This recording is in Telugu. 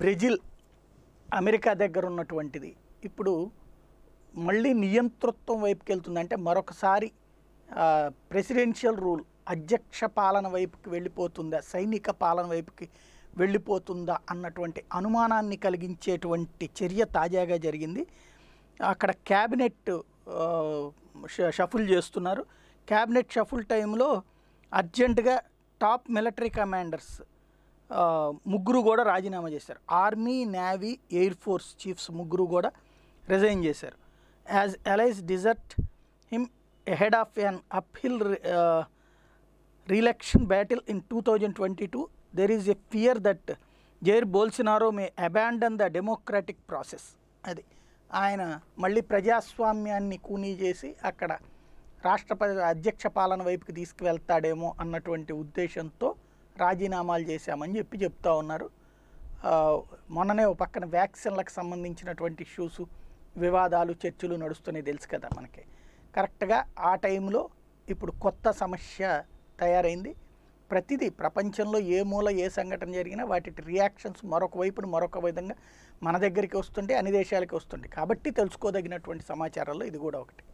బ్రెజిల్ అమెరికా దగ్గర ఉన్నటువంటిది ఇప్పుడు మళ్ళీ నియంతృత్వం వైపుకి వెళ్తుంది అంటే మరొకసారి ప్రెసిడెన్షియల్ రూల్ అధ్యక్ష పాలన వైపుకి వెళ్ళిపోతుందా సైనిక పాలన వైపుకి వెళ్ళిపోతుందా అన్నటువంటి అనుమానాన్ని కలిగించేటువంటి చర్య తాజాగా జరిగింది అక్కడ క్యాబినెట్ షఫుల్ చేస్తున్నారు క్యాబినెట్ షఫుల్ టైంలో అర్జెంటుగా టాప్ మిలిటరీ కమాండర్స్ ముగ్గురు కూడా రాజీనామా చేశారు army navy air force chiefs ముగ్గురు కూడా రిజైన్ చేశారు as allies desert him head of an uphill reelection battle in two thousand twenty two there is a fear that Jair Bolsonaro may abandon the democratic process అది ఆయన మళ్ళీ ప్రజాస్వామ్యాన్ని కూనీ చేసి అక్కడ రాష్ట్రపతి అధ్యక్ష పాలన వైపుకి తీసుకువెళ్తాడేమో అన్నటువంటి ఉద్దేశంతో రాజీనామాలు చేశామని చెప్పి చెప్తా ఉన్నారు మొన్ననే ఒక పక్కన వ్యాక్సిన్లకు సంబంధించినటువంటి ఇష్యూస్ వివాదాలు చర్చలు నడుస్తున్నాయి తెలుసు కదా మనకి కరెక్ట్గా ఆ టైంలో ఇప్పుడు కొత్త సమస్య తయారైంది ప్రతిదీ ప్రపంచంలో ఏ మూల ఏ సంఘటన జరిగినా వాటి రియాక్షన్స్ మరొక వైపున మరొక విధంగా మన దగ్గరికి వస్తుంటే అన్ని దేశాలకి వస్తుంటాయి కాబట్టి తెలుసుకోదగినటువంటి సమాచారాల్లో ఇది కూడా ఒకటి